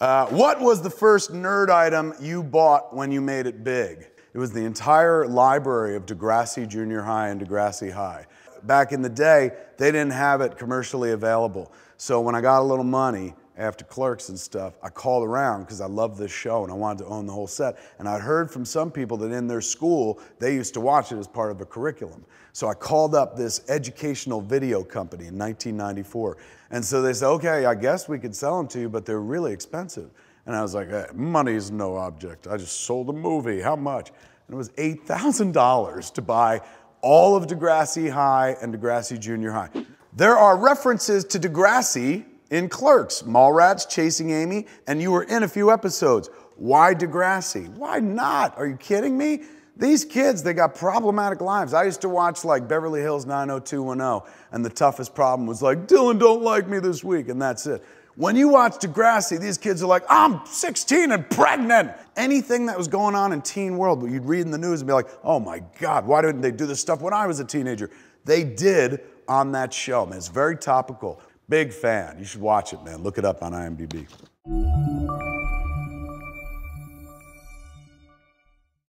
Uh, what was the first nerd item you bought when you made it big? It was the entire library of Degrassi Junior High and Degrassi High. Back in the day, they didn't have it commercially available. So when I got a little money, after clerks and stuff, I called around because I loved this show and I wanted to own the whole set. And I would heard from some people that in their school, they used to watch it as part of a curriculum. So I called up this educational video company in 1994. And so they said, okay, I guess we could sell them to you, but they're really expensive. And I was like, hey, eh, money's no object. I just sold a movie. How much? And it was $8,000 to buy all of Degrassi High and Degrassi Junior High. There are references to Degrassi in Clerks, Mallrats chasing Amy, and you were in a few episodes. Why Degrassi? Why not? Are you kidding me? These kids, they got problematic lives. I used to watch like Beverly Hills 90210, and the toughest problem was like, Dylan don't like me this week, and that's it. When you watch Degrassi, these kids are like, I'm 16 and pregnant. Anything that was going on in teen world, you'd read in the news and be like, oh my God, why didn't they do this stuff when I was a teenager? They did on that show. Man, it's very topical. Big fan. You should watch it, man. Look it up on IMDb.